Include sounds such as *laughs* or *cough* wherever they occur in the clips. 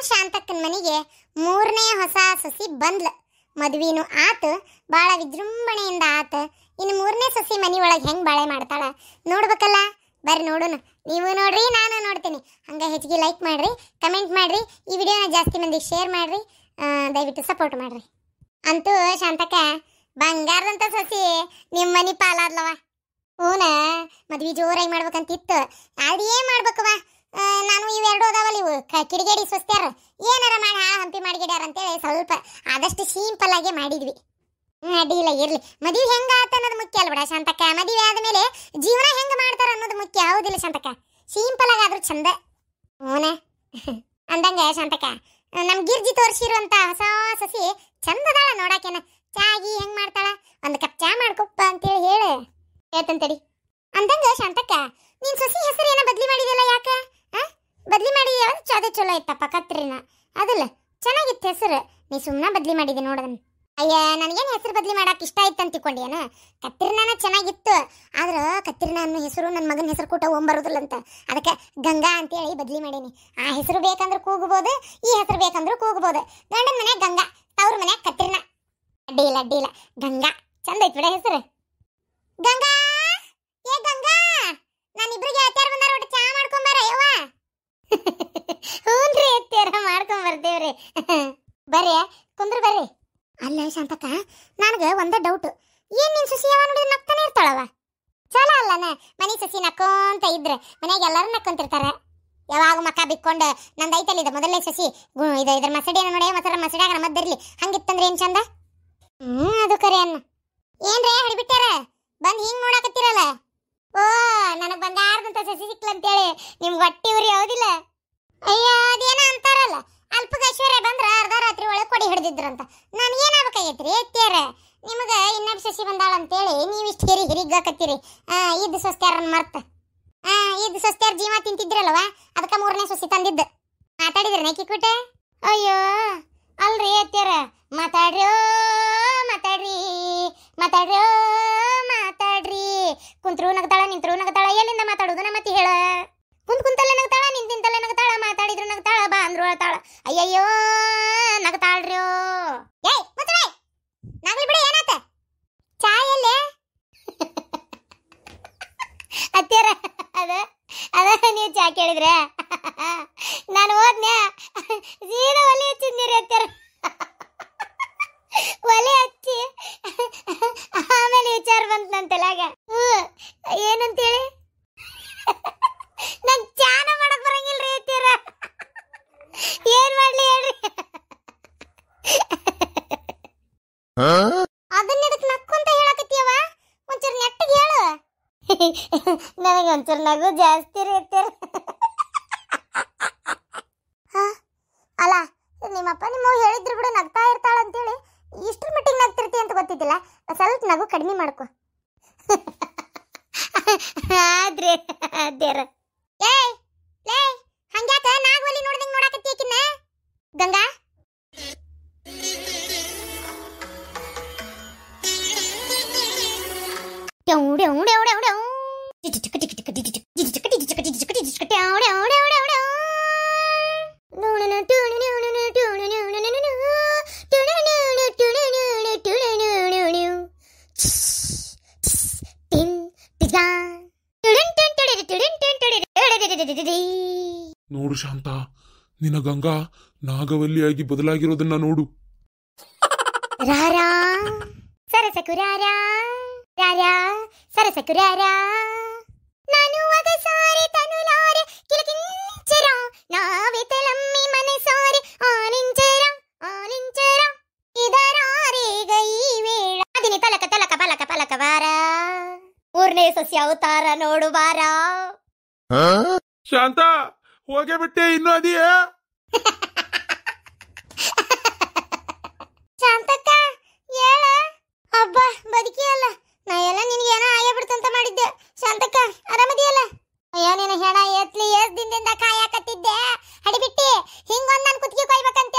ನಮ್ಮ ಶಾಂತಕ್ಕನ ಮನೆಗೆ ಮೂರನೇ ಹೊಸ ಸಸಿ ಬಂದ್ಲ ಮದುವೆನೂ ಆತು ಭಾಳ ವಿಜೃಂಭಣೆಯಿಂದ ಆತ ಇನ್ನು ಮೂರನೇ ಸಸಿ ಮನೆಯೊಳಗೆ ಹೆಂಗೆ ಬಾಳೆ ಮಾಡ್ತಾಳ ನೋಡ್ಬೇಕಲ್ಲ ಬರ್ರಿ ನೋಡೋಣ ನೀವು ನೋಡ್ರಿ ನಾನು ನೋಡ್ತೀನಿ ಹಂಗೆ ಹೆಚ್ಚಿಗೆ ಲೈಕ್ ಮಾಡಿರಿ ಕಮೆಂಟ್ ಮಾಡಿರಿ ಈ ವಿಡಿಯೋನ ಜಾಸ್ತಿ ಮಂದಿಗೆ ಶೇರ್ ಮಾಡಿರಿ ದಯವಿಟ್ಟು ಸಪೋರ್ಟ್ ಮಾಡಿರಿ ಅಂತೂ ಶಾಂತಕ್ಕ ಬಂಗಾರದಂಥ ಸಸಿ ನಿಮ್ಮ ಮನೆ ಪಾಲಾದ್ಲವ ಹೂನ ಮದ್ವಿ ಜೋರಾಗಿ ಮಾಡ್ಬೇಕಂತಿತ್ತು ಅದು ಏನು ಮಾಡ್ಬೇಕವ ನಾನು ಇವೆರಡು ಅದಾವಲ್ಲ ಇವು ಕಿಡಿಗೇಡಿ ಸ್ವಸ್ತ್ಯಾರ ಏನಾರ ಮಾಡಿ ಹಾಳು ಹಂಪಿ ಮಾಡಿಗಿಡ್ಯಾರ ಅಂತೇಳಿ ಸ್ವಲ್ಪ ಆದಷ್ಟು ಸಿಂಪಲ್ ಆಗಿ ಮಾಡಿದ್ವಿ ಅಡಿಲ್ಲ ಇರ್ಲಿ ಮದುವೆ ಹೆಂಗ ಆತ ಅನ್ನೋದು ಮುಖ್ಯ ಅಲ್ಬಿಡ ಶಾಂತಕ್ಕ ಮದುವೆ ಆದಮೇಲೆ ಜೀವನ ಹೆಂಗ ಮಾಡ್ತಾರ ಅನ್ನೋದು ಮುಖ್ಯ ಹೌದಿಲ್ಲ ಶಾಂತಕ್ಕ ಸಿಂಪಲ್ ಆಗಾದ್ರೂ ಚಂದ ಓನೆ *laughs* ಅಂದಂಗೆ ಶಾಂತಕ್ಕ ನಮ್ ಗಿರ್ಜಿ ತೋರಿಸಿರುವಂತ ಹೊಸ ಸಸಿ ಚಂದದಾಳ ನೋಡಾಕೇನ ಚಾಗಿ ಹೆಂಗ್ ಮಾಡ್ತಾಳ ಒಂದ್ ಕಪ್ ಚಾ ಮಾಡ್ಕೊಪ್ಪ ಅಂತೇಳಿ ಹೇಳು ಹೇಳ್ತಂತಡಿ ಅಂದಂಗೆ ಶಾಂತಕ್ಕ ನೀನ್ ಸಸಿ ಹೆಸರು ಏನ ಬದ್ಲಿ ಮಾಡಿದಲ್ಲ ಯಾಕೆ ಬದಲಿ ಮಾಡಿ ಯಾವ್ದು ಅದು ಚಲೋ ಇತ್ತಪ್ಪ ಕತ್ರಿನ ಅದಲ್ಲ ಚೆನ್ನಾಗಿತ್ತು ಹೆಸರು ನೀ ಸುಮ್ಮನೆ ಬದಲಿ ಮಾಡಿದೆ ನೋಡದನ್ ಅಯ್ಯ ನನಗೇನು ಹೆಸರು ಬದಲಿ ಮಾಡಕ್ಕೆ ಇಷ್ಟ ಆಯ್ತು ಅಂತ ತಿಳ್ಕೊಂಡಿಯನ ಕತ್ತಿರ್ನಾನ ಚೆನ್ನಾಗಿತ್ತು ಆದ್ರೆ ಕತ್ತಿರ್ನ ಅನ್ನೋ ಹೆಸರು ನನ್ನ ಮಗನ ಹೆಸರು ಕೂಟ ಅಂತ ಅದಕ್ಕೆ ಗಂಗಾ ಅಂತೇಳಿ ಬದಲಿ ಮಾಡೀನಿ ಆ ಹೆಸರು ಬೇಕಂದ್ರೆ ಕೂಗ್ಬೋದು ಈ ಹೆಸರು ಬೇಕಂದ್ರೆ ಕೂಗ್ಬೋದು ಗಂಡನ ಮನೆ ಗಂಗಾ ತವ್ರ ಮನೆ ಕತ್ತಿರ್ನ ಅಡ್ಡಿ ಇಲ್ಲ ಅಡ್ಡಿ ಇಲ್ಲ ಗಂಗಾ ಚಂದ ಐತ್ ಬಿಡ ಹೆಸರು ಗಂಗಾ ಏ ಗಂಗಾ ನಾನಿಬ್ರಿಗೆ ಅತ್ಯಾರ ಬಂದಾರ ಒಟ್ಟು ಚಾ ಮಾಡ್ಕೊಂಬಾರ ಯವ್ವ ಹ್ಞೂನ್ರಿ ಅತ್ತೆಯರ ಮಾಡ್ಕೊಂಡ್ ಬರ್ತೇವ್ರಿ ಬರ್ರಿ ಕುಂದ್ರು ಬರ್ರಿ ಅಲ್ಲ ಶಾಂತಕ್ಕ ನನಗೆ ಒಂದೇ ಡೌಟ್ ಏನ್ ನಿನ್ ಸಸಿ ಅವ ನೋಡಿ ನಗ್ತಾನೆ ಇರ್ತಾಳವ ಚಲೋ ಅಲ್ಲನ ಮನೆ ಸಸಿ ನಕ್ಕೊಂತ ಇದ್ರೆ ಮನೆಗೆ ಎಲ್ಲರೂ ನಕ್ಕೊಂತಿರ್ತಾರ ಯಾವಾಗ ಮಕ್ಕ ಬಿಕ್ಕೊಂಡು ನಂದು ಐತಲ್ಲ ಇದು ಮೊದಲನೇ ಸಸಿ ಇದು ಇದ್ರ ಮಸಡಿ ನೋಡಿ ಮಸರ ಮಸಡಿಯಾಗ ಮದ್ದಿರ್ಲಿ ಹಂಗಿತ್ತಂದ್ರೆ ಏನು ಚಂದ ಹ್ಮ್ ಅದು ಕರೆ ಅನ್ನ ಏನ್ರೇ ಹಡಿಬಿಟ್ಟಾರ ಬಂದು ಹಿಂಗ್ ನೋಡಕತ್ತಿರಲ್ಲ ಓ ನನಗೆ ಬಂಗಾರದಂತ ಸಸಿ ಸಿಕ್ಲಂತೇಳಿ ನಿಮ್ಗೆ ಹೊಟ್ಟೆ ಉರಿ ಹೌದಿಲ್ಲ ಅಯ್ಯೋ ಅದೇನೋ ಅಂತಾರಲ್ಲ ಅಲ್ಪಕೈಶ್ವರ್ಯ ಬಂದ್ರ ಅರ್ಧ ರಾತ್ರಿ ಒಳಗೆ ಕೊಡಿ ಹಿಡಿದಿದ್ರಂತ ನಾನು ಏನಾಗಬೇಕಾಗೈತ್ರಿ ಎತ್ತೇರ ನಿಮಗೆ ಇನ್ನೊಬ್ಬ ಸಸಿ ಬಂದಾಳ ಅಂತೇಳಿ ನೀವು ಇಷ್ಟು ಹಿರಿ ಆ ಇದ್ದ ಸೊಸ್ತ್ಯಾರನ್ನ ಮರ್ತ ಇದ್ದ ಸೊಸ್ತ್ಯಾರ ಜೀವ ತಿಂತಿದ್ರಲ್ವ ಅದಕ್ಕೆ ಮೂರನೇ ಸೊಸಿ ತಂದಿದ್ದು ಮಾತಾಡಿದ್ರಿ ನೈಕಿ ಕುಟೆ ಅಯ್ಯೋ ಅಲ್ರಿ ಎತ್ತೇರ ಮಾತಾಡ್ರಿ ಮಾತಾಡ್ರಿ ಮಾತಾಡ್ರಿ ಮಾ ಕುಂತ್ರು ನಗ್ತಾಳ ನಿಂತ್ರು ನಗ್ತಾಳ ಎಲ್ಲಿಂದ ಮಾತಾಡೋದು ನಮ್ಮ ಮತ್ತೆ ಹೇಳ ಕುಂತ್ ಕುಂತಲ್ಲೇ ನಗ್ತಾಳ ನಿಂತಿಂತಲ್ಲೇ ನಗತಾಳ ಮಾತಾಡಿದ್ರು ನಗತಾಳ ಬಾ ಅಂದ್ರು ಹೇಳ್ತಾಳ ಅಯ್ಯಯ್ಯೋ ನಗ್ತಾಳ್ರಿಯೋ ಏಯ್ ಮುಚ್ಚಳೆ ಬಿಡಿ ಏನಾತ ಚಾಯ್ ಎಲ್ಲೇ *laughs* ಅದ ಅದ ನೀವು ಚಾ ಕೇಳಿದ್ರೆ *laughs* ನಾನು ಹೋದ್ನೆ *laughs* ಸೀದಾ ಒಲೆ ಹಚ್ಚಿದ್ ನೀರು ಒಲೆ ಹಚ್ಚಿ ಆಮೇಲೆ ವಿಚಾರ ಬಂತು ನನ್ನ ತಲೆಗೆ ಏನಂತೇಳಿ ನಂಗೆ ಚಾನ ಮಾಡಕ್ ಬರಂಗಿಲ್ಲ ರೀ ತೀರ ಏನ್ ಮಾಡ್ಲಿ ಹೇಳ್ರಿ ಅದನ್ನ ನಕ್ಕು ಅಂತ ಹೇಳಕತ್ತೀಯವ ಒಂಚೂರು ನೆಟ್ಟಿಗೆ ಹೇಳು ನನಗೆ ಒಂಚೂರು ನಗು ಜಾಸ್ತಿ ರೀ ತೀರ ಅಲ್ಲ ನಿಮ್ಮಪ್ಪ ನಿಮ್ಮ ಹೇಳಿದ್ರು ಬಿಡು ನಗ್ತಾ ಇರ್ತಾಳ ಅಂತೇಳಿ ಇಷ್ಟ್ರ ಮಟ್ಟಿಗೆ ನಗ್ತಿರ್ತಿ ಅಂತ ಗೊತ್ತಿದ್ದಿಲ್ಲ ಸ್ವಲ್ಪ ನಗು ಕಡಿಮೆ ಮಾಡ್ಕೋ ಆದ್ರೆ ಅದೇರ ಏ ಲೇ ಹಂಗ್ಯಾಕ ನಾಗವಲ್ಲಿ ನೋಡ್ದಂಗ್ ನೋಡಾಕತ್ತೀಕಿನ್ನ ಗಂಗಾ ಡೆವು ಡೆವು ನಿನ್ನ ಗಂಗಾ ನಾಗವಲ್ಲಿಯಾಗಿ ಬದಲಾಗಿರೋದನ್ನ ನೋಡು ರಾರಾ ಸಸ್ಯ ಅವತಾರ ನೋಡು ಬಾರ ಶಾಂತಾ ಹೋಗೇ ಬಿಟ್ಟೆ ಇನ್ನೂ ಅದಿಯ *laughs* ಶಾಂತಕ್ಕ ಹೇಳ ಅಬ್ಬ ಬದುಕಿಯಲ್ಲ ನಾ ಎಲ್ಲ ನಿನಗೆ ಏನೋ ಆಯ ಬಿಡ್ತಂತ ಮಾಡಿದ್ದೆ ಶಾಂತಕ್ಕ ಆರಾಮದಿಯಲ್ಲ ಅಯ್ಯೋ ನಿನ್ನ ಹೆಣ ಎತ್ಲಿ ಎಸ್ ದಿನದಿಂದ ಕಾಯಾಕತ್ತಿದ್ದೆ ಬಿಟ್ಟಿ ಹಿಂಗೊಂದ್ ನಾನು ಕುತ್ತಿಗೆ ಕೊಯ್ಬೇಕಂತ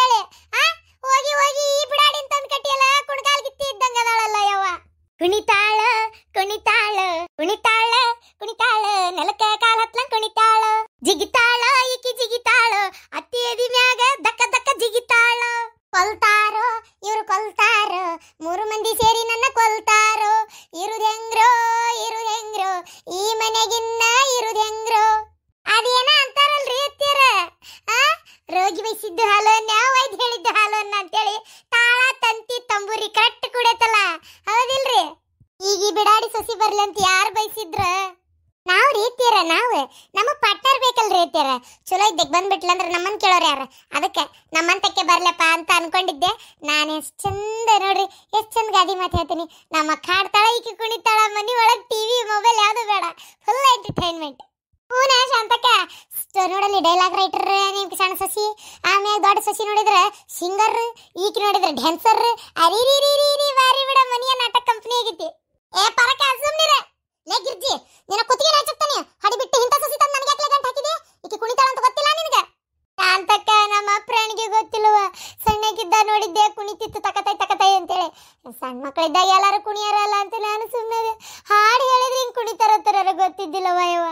ಬೇಕಲ್ರಿ ಅತ್ಯಾರ ಚಲೋ ಇದ್ದಕ್ಕೆ ಬಂದ್ಬಿಟ್ಲ ಅಂದ್ರೆ ನಮ್ಮನ್ ಕೇಳೋರು ಯಾರ ಅದಕ್ಕೆ ನಮ್ಮಂತಕ್ಕೆ ಬರ್ಲಪ್ಪ ಅಂತ ಅನ್ಕೊಂಡಿದ್ದೆ ನಾನು ಎಷ್ಟು ಚಂದ ನೋಡ್ರಿ ಎಷ್ಟು ಚಂದ ಗಾದಿ ಮಾತು ಹೇಳ್ತೀನಿ ನಮ್ಮ ಕಾಡ್ತಾಳ ಈಕೆ ಕುಣಿತಾಳ ಮನೆ ಒಳಗೆ ಟಿವಿ ಮೊಬೈಲ್ ಯಾವುದು ಬೇಡ ಫುಲ್ ಎಂಟರ್ಟೈನ್ಮೆಂಟ್ ಹೂನ ಶಾಂತಕ್ಕ ನೋಡಲ್ಲಿ ಡೈಲಾಗ್ ರೈಟರ್ ನಿಮ್ಗೆ ಸಣ್ಣ ಸಸಿ ಆಮೇಲೆ ದೊಡ್ಡ ಸಸಿ ನೋಡಿದ್ರೆ ಸಿಂಗರ್ ಈಕೆ ನೋಡಿದ್ರೆ ಡ್ಯಾನ್ಸರ್ ಅರಿ ರೀ ರೀ ರೀ ಬಾರಿ ಬಿಡ ಮನೆಯ ನಾಟಕ ಕಂಪ್ನಿ ಆಗೈತಿ ಏ ಪರಕ ಸುಮ್ಮನಿರ ಲೇ ಗಿರ್ಜಿ ನಿನ್ನ ಕುತ್ತಿಗೆ ನಾಚಕ್ತಾನೆ ಹಡಿ ಬಿಟ್ಟು ಇಂಥ ಸಸಿ ತಂದ ಈಕೆ ಕುಣಿತಾಳ ಅಂತ ಗೊತ್ತಿಲ್ಲ ನಿನಗೆ ನಾನ್ ತಕ್ಕ ನಮ್ಮ ಪ್ರಾಣಿಗೆ ಗೊತ್ತಿಲ್ಲವ ಸಣ್ಣಕ್ಕಿದ್ದ ನೋಡಿದ್ದೆ ಕುಣಿತಿತ್ತು ತಕತೈ ತಕತೈ ಅಂತೇಳಿ ಸಣ್ಣ ಮಕ್ಕಳಿದ್ದಾಗ ಎಲ್ಲಾರು ಕುಣಿಯಾರಲ್ಲ ಅಂತ ನಾನು ಸುಮ್ಮನೆ ಹಾಡು ಹೇಳಿದ್ರೆ ಹಿಂಗೆ ಕುಣಿತಾರ ತರಾರ ಗೊತ್ತಿದ್ದಿಲ್ಲ ಯವ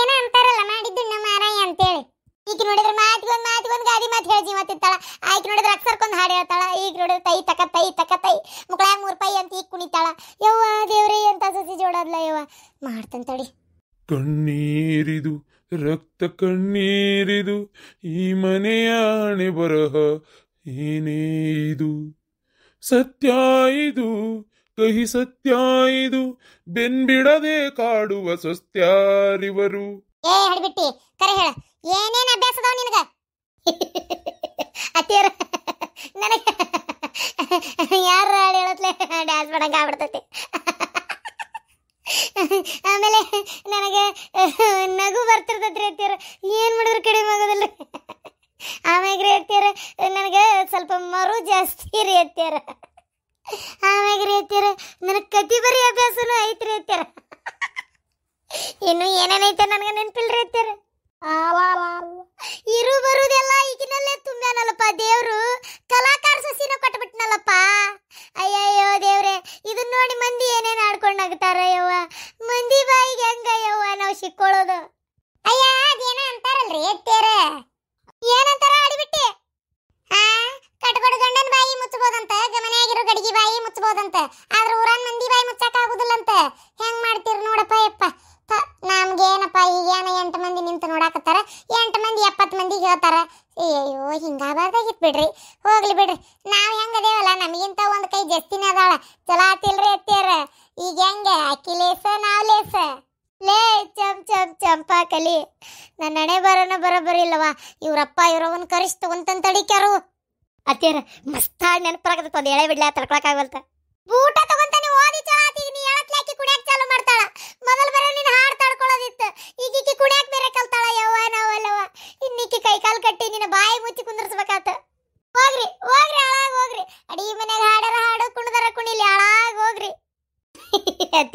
ಏನೋ ಅಂತಾರಲ್ಲ ಮಾಡಿದ್ದು ನಮ್ಮ ಮಾರಾಯ ಅಂತೇಳಿ ಈಗ ನೋಡಿದ್ರೆ ಮಾತಿಗೊಂದು ಮಾತಿಗೊಂದು ಗಾದಿ ಮಾತು ಹೇಳಿ ಜೀವ ತಿತ್ತಾಳ ಆಯ್ಕೆ ನೋಡಿದ್ರೆ ಅಕ್ಸರ್ಕೊಂದು ಹಾಡು ಹೇಳ್ತಾಳ ಈಗ ನೋಡಿದ್ರೆ ತೈ ತಕ ತೈ ತಕ ತೈ ಮುಕ್ಕಳ ಮೂರು ಪೈ ಅಂತ ಈಗ ಕುಣಿತಾಳ ಯವ್ವ ದೇವ್ರಿ ಅಂತ ಸಸಿ ಜೋಡದ್ಲ ಯವ್ವ ಮಾಡ್ತಂತಡಿ ಕಣ್ಣೀರಿದು ರಕ್ತ ಕಣ್ಣೀರಿದು ಈ ಮನೆಯ ಹಣೆ ಬರಹ ಏನೇ ಇದು ಸತ್ಯ ಇದು ಕಹಿ ಸತ್ಯ ಇದು ಬೆನ್ಬಿಡದೆ ಕಾಡುವ ಸ್ವಸ್ತ್ಯಾರಿವರು ಏ ಕರೆ ಹೇಳ ನನಗೆ ಯಾರು ಹೇಳತ್ಲೆ ಡ್ಯಾನ್ಸ್ ಮಾಡಂಗ ಆಗ್ಬಿಡ್ತೈತಿ ಆಮೇಲೆ ನನಗೆ ನಗು ಬರ್ತಿರ್ತೈತ್ರಿ ಅತ್ತಿಯರ ಏನು ಮಾಡಿದ್ರು ಕಡಿಮೆ ಆಗೋದಿಲ್ಲ ಆಮ್ಯಾಗ ರೀ ಅತ್ತಿಯರ ನನಗೆ ಸ್ವಲ್ಪ ಮರು ಜಾಸ್ತಿ ರೀ ಅತ್ತಿಯರ ಆಮ್ಯಾಗ್ರಿ ರೀ ಅತ್ತಿಯರ ನನಗೆ ಕತಿ ಬರೀ ಅಭ್ಯಾಸನೂ ಐತ್ರಿ ಅತ್ತಿಯರ ಇನ್ನೂ ಏನೇನೈತೆ ನನಗೆ ನೆನಪಿಲ್ಲ ರೀ ಅತ್ತಿಯರ ಇರು ಬರುದೆಲ್ಲ ಈಗಿನಲ್ಲೇ ತುಂಬ್ಯಾನಲ್ಲಪ್ಪ ದೇವ್ರು ಕಲಾಕಾರ ಸಸಿನ ಕೊಟ್ಬಿಟ್ನಲ್ಲಪ್ಪ ಅಯ್ಯಯ್ಯೋ ದೇವ್ರೆ ಇದನ್ನ ನೋಡಿ ಮಂದಿ ಏನೇನು ಆಡ್ಕೊಂಡಾಗ್ತಾರ ಯವ್ವ ಮಂದಿ ಬಾಯಿಗೆ ಹೆಂಗ ಯವ್ವ ನಾವು ಸಿಕ್ಕೊಳ್ಳೋದು ಅಯ್ಯ ಅದೇನ ಅಂತಾರಲ್ರಿ ಎತ್ತೇರ ಏನಂತಾರ ಆಡಿಬಿಟ್ಟಿ ಹಾ ಕಟ್ಕೊಡು ಗಂಡನ ಬಾಯಿ ಮುಚ್ಚಬಹುದಂತ ಗಮನೆಯಾಗಿರೋ ಗಡಿಗೆ ಬಾಯಿ ಮುಚ್ಚಬಹುದಂತ ಮಂದಿಗೆ ಹೇಳ್ತಾರೆ ಅಯ್ಯೋ ಹಿಂಗಾಬಾರ್ದಾಗಿತ್ತು ಬಿಡ್ರಿ ಹೋಗ್ಲಿ ಬಿಡ್ರಿ ನಾವು ಹೆಂಗೆ ಅದೇವಲ್ಲ ನಮಗಿಂತ ಒಂದು ಕೈ ಜಸ್ತಿನೇ ಅದಾಳ ಚಲೋ ಆತಿಲ್ರಿ ಅತ್ತಿಯರ ಈಗ ಹೆಂಗೆ ಅಕ್ಕಿ ಲೇಸ ನಾವು ಲೇಸ ಲೇ ಚಮ್ ಚಮ್ ಚಂಪಾ ಕಲಿ ನನ್ನ ಹಣೆ ಬರೋನ ಬರೋಬ್ಬರಿಲ್ಲವಾ ಇವ್ರಪ್ಪ ಇವ್ರವನ್ ಕರೆಸಿ ತಗೊಂತಂತ ತಡಿಕ್ಯಾರು ಅತ್ತಿಯರ ಮಸ್ತ ನೆನಪರಾಗತ್ತೆ ಒಂದು ಎಳೆ ಬಿಡ್ಲ ತಡ್ಕೊಳಕ್ಕಾಗಲ್ತ ಊಟ ತಗೊಂತಾನೆ ಓದಿ ಚಲ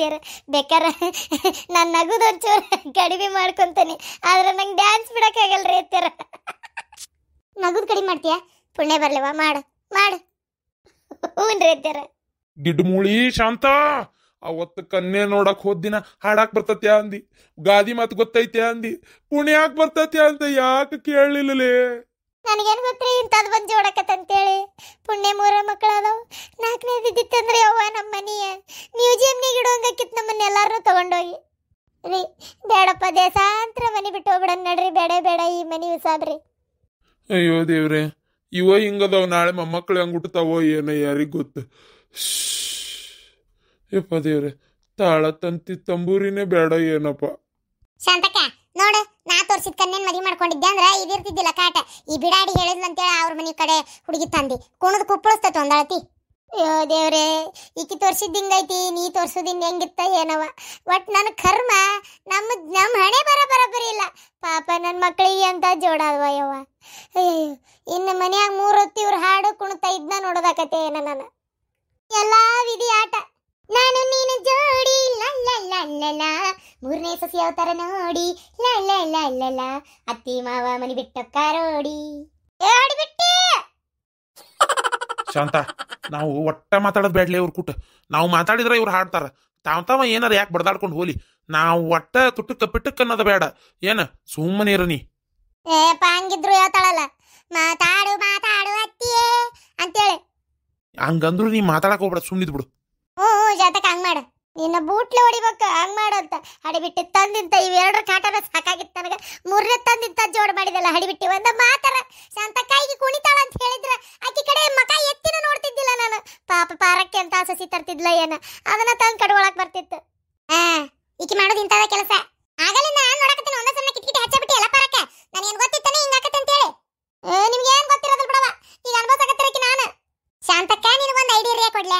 ಮಾಡ್ತೀರ ಬೇಕಾರ ನಾನು ನಗುದೊಂಚೂರು ಕಡಿಮೆ ಮಾಡ್ಕೊಂತೇನೆ ಆದ್ರೆ ನಂಗೆ ಡ್ಯಾನ್ಸ್ ಬಿಡೋಕ್ಕಾಗಲ್ಲ ರೀ ಅತ್ತರ *laughs* ನಗುದು ಕಡಿಮೆ ಮಾಡ್ತೀಯಾ ಪುಣ್ಯ ಬರ್ಲಿವ ಮಾಡು ಮಾಡ ಹ್ಞೂ ರೀ ಅತ್ತರ ಶಾಂತ ಅವತ್ತು ಕನ್ನೆ ನೋಡಕ್ ಹೋದಿನ ಹಾಡಾಕ್ ಬರ್ತತ್ಯ ಅಂದಿ ಗಾದಿ ಮಾತು ಗೊತ್ತೈತೆ ಅಂದಿ ಪುಣ್ಯಾಕ್ ಬರ್ತತ್ಯ ಅಂತ ಯಾಕೆ ಕೇಳಲಿಲ್ಲಲೇ ನನಗೇನ್ ಗೊತ್ತ್ರಿ ಇಂಥದ್ದು ಬಂದು ಜೋಡಕತ್ತ ಅಂತೇಳಿ ಪುಣ್ಯ ಮೂರ ಮಕ್ಕಳು ಅದಾವ ನಾಲ್ಕನೇ ಬಿದ್ದಿತ್ತಂದ್ರೆ ಅವ್ವ ನಮ್ಮ ಮನೆಯ ಮ್ಯೂಸಿಯಂನೇ ಎಲ್ಲರೂ ತಗೊಂಡೋಗಿ ರೀ ಬೇಡಪ್ಪ ದೇಶಾಂತರ ಮನೆ ಬಿಟ್ಟು ಹೋಗ್ಬಿಡೋಣ ನಡ್ರಿ ಬೇಡ ಬೇಡ ಈ ಮನೆ ಉಸಾಬ್ರಿ ಅಯ್ಯೋ ದೇವ್ರೆ ಇವ ಹಿಂಗದವ್ ನಾಳೆ ಮೊಮ್ಮಕ್ಳು ಹೆಂಗ್ ಹುಟ್ಟತಾವೋ ಏನೋ ಯಾರಿಗೆ ಗೊತ್ತು ಯಪ್ಪ ದೇವ್ರೆ ತಾಳ ತಂತಿ ತಂಬೂರಿನೇ ಬೇಡ ಏನಪ್ಪ ಶಾಂತಕ್ಕ ನೋಡು ನಾ ತೋರ್ಸಿದ ಕಣ್ಣೇನ್ ಮದಿ ಮಾಡ್ಕೊಂಡಿದ್ದೆ ಅಂದ್ರೆ ಇದಿರ್ತಿದ್ದಿಲ್ಲ ಕಾಟ ಈ ಬಿಡಾಡಿ ಹೇಳಿದ್ಲಂತೇಳಿ ಅವ್ರ ಮನೆ ಕಡೆ ಹುಡುಗಿ ತಂದಿ ಕುಣದ್ ಕುಪ್ಪಳಿಸ್ತೈತೆ ಒಂದಳತಿ ಅಯ್ಯೋ ದೇವ್ರೆ ಈಕಿ ತೋರ್ಸಿದ್ ಹಿಂಗೈತಿ ನೀ ತೋರ್ಸೋದಿನ್ ಹೆಂಗಿತ್ತ ಏನವ ಒಟ್ ನನ್ನ ಕರ್ಮ ನಮ್ಮ ನಮ್ಮ ಹಣೆ ಬರ ಬರೋಬ್ಬರಿ ಇಲ್ಲ ಪಾಪ ನನ್ನ ಮಕ್ಕಳಿಗೆ ಅಂತ ಜೋಡಲ್ವ ಯವ್ವ ಅಯ್ಯೋ ಇನ್ನು ಮನ್ಯಾಗ ಮೂರು ಹೊತ್ತು ಇವ್ರು ಹಾಡು ಕುಣಿತ ಇದ್ನ ನೋಡೋದಾಕತೆ ಏನ ನಾನು ಎಲ್ಲ ವಿಧಿ ಆಟ ನಾನು ನೀನು ಜೋಡಿ ಲಲ್ಲ ಮೂರನೇ ಸಸಿ ಅವತಾರ ನೋಡಿ ಲಲ್ಲ ಅತ್ತಿ ಮಾವ ಮನಿ ಬಿಟ್ಟ ಕಾರೋಡಿ ಶಾಂತ ನಾವು ಒಟ್ಟ ಮಾತಾಡೋದು ಬೇಡಲಿ ಇವ್ರು ಕೂಟ ನಾವು ಮಾತಾಡಿದ್ರೆ ಇವ್ರು ಹಾಡ್ತಾರೆ ತಾವ ತಾವ ಏನಾರ ಯಾಕೆ ಬಡದಾಡ್ಕೊಂಡು ಹೋಲಿ ನಾವು ಒಟ್ಟ ತುಟ್ಟಕ್ಕೆ ಪಿಟ್ಟಕ್ಕೆ ಅನ್ನೋದು ಬೇಡ ಏನ ಸುಮ್ಮನೆ ಇರ ನೀ ಏ ಪಾಂಗಿದ್ರು ಹೇಳ್ತಾಳಲ್ಲ ಮಾತಾಡು ಮಾತಾಡು ಅತ್ತಿಯೇ ಅಂತೇಳಿ ಹಂಗಂದ್ರು ನೀ ಮಾತಾಡಕ್ ಹೋಗ್ಬೇಡ ಸುಮ್ಮನಿದ್ ಬಿಡು ಹ್ಞೂ ಜೊತೆಗೆ ಹಂಗ್ ಮಾಡು ನಿನ್ನ ಬೂಟ್ಲೆ ಹೊಡಿಬೇಕು ಹಂಗ್ ಮಾಡು ಅಂತ ಹಡಿಬಿಟ್ಟು ತಂದಿಂತ ಇವೆರಡರ ಕಾಟನ ಸಾಕಾಗಿತ್ತು ನನಗೆ ಮೂರನೇ ತಂದಿಂತ ಜೋಡ್ ಮಾಡಿದಲ್ಲ ಹಡಿಬಿಟ್ಟು ಒಂದ ಮಾತಾರ ಶಾಂತ ಕುಣಿತಾಳ ಅಂತ ಹೇಳಿದ್ರ ಆಕಿ ಕಡೆ ಮಕ ಎತ್ತ ಪಾಪ ಪಾರಕ್ಕೆ ಅಂತ ಸಸಿ ತರ್ತಿದ್ಲ ಏನ ಅದನ್ನ ತಂದು ಕಡ್ಗೊಳಕ್ ಬರ್ತಿತ್ತು ಹಾ ಈಕಿ ಮಾಡೋದು ಇಂಥದ ಕೆಲಸ ಆಗಲ್ಲ ನಾನು ನೋಡಕತ್ತೀನಿ ಒಂದೇ ಸಣ್ಣ ಕಿಟ್ಕಿಟಿ ಹಚ್ಚಬಿಟ್ಟು ಎಲ್ಲ ಪಾರಕ್ಕೆ ನಾನು ಏನು ಗೊತ್ತಿತ್ತಾನೆ ಹಿಂಗೆ ಆಕತ್ತೆ ಅಂತೇಳಿ ಏ ನಿಮ್ಗೆ ಏನು ಗೊತ್ತಿರೋದಿಲ್ಲ ಬಿಡವ ಈಗ ಅನ್ಭವಿಸಕತ್ತಿರಕ್ಕೆ ನಾನು ಶಾಂತಕ್ಕ ಒಂದ್ ಐಡಿಯಾ ರೀ ಕೊಡ್ಲೆ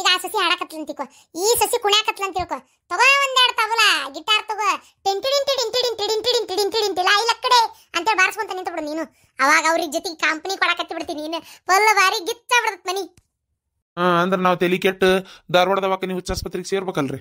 ಈಗ ಆ ಸಸಿ ಹಾಡಕತ್ಲಂತಿಕೋ ಈ ಸಸಿ ಅಂತ ತಿಳ್ಕೊ ತಗೋ ಒಂದೆರಡು ತಬಲ ಗಿಟಾರ್ ತಗೋ ಟಿಂಟಿಡಿನ್ ಟಿಡಿನ್ ಟಿಡಿನ್ ಟಿಡಿನ್ ಟಿಡಿನ್ ಟಿಡಿನ್ ಟಿಡಿನ್ ಟಿಲ್ಲ ಇಲ್ಲ ಕಡೆ ಅಂತೇಳಿ ಬಾರಿಸ್ಕೊಂತ ನಿಂತ ಬಿಡು ನೀನು ಅವಾಗ ಅವ್ರಿಗೆ ಜೊತೆಗೆ ಕಂಪ್ನಿ ಕೊಡಕತ್ತಿ ಬಿಡ್ತೀನಿ ನೀನು ಫುಲ್ ಬಾರಿ ಗಿತ್ತ ಬಿಡ್ತ ಮನಿ ಅಂದ್ರೆ ನಾವು ತೆಲಿಕೆಟ್ಟು ಕೆಟ್ಟು ಧಾರವಾಡ ದವಾಖಾನೆ ಹುಚ್ಚಾಸ್ಪತ್ರೆಗೆ ಸೇರ್ಬೇಕಲ್ರಿ